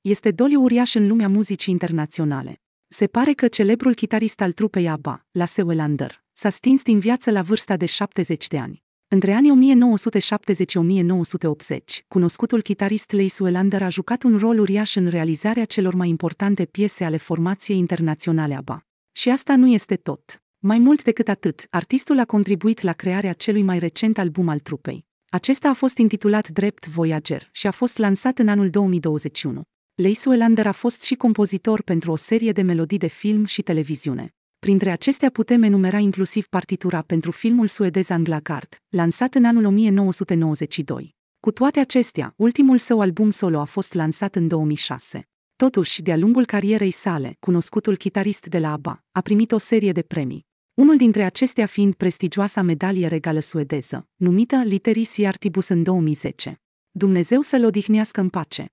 Este doliu uriaș în lumea muzicii internaționale. Se pare că celebrul chitarist al trupei ABBA, la Sewelander, s-a stins din viață la vârsta de 70 de ani. Între anii 1970-1980, cunoscutul chitarist Lei Suelander a jucat un rol uriaș în realizarea celor mai importante piese ale formației internaționale ABBA. Și asta nu este tot. Mai mult decât atât, artistul a contribuit la crearea celui mai recent album al trupei, acesta a fost intitulat drept Voyager și a fost lansat în anul 2021. Leis Welander a fost și compozitor pentru o serie de melodii de film și televiziune. Printre acestea putem enumera inclusiv partitura pentru filmul suedez Cart, lansat în anul 1992. Cu toate acestea, ultimul său album solo a fost lansat în 2006. Totuși, de-a lungul carierei sale, cunoscutul chitarist de la ABBA a primit o serie de premii, unul dintre acestea fiind prestigioasa medalie regală suedeză, numită Literis Artibus în 2010. Dumnezeu să-l odihnească în pace!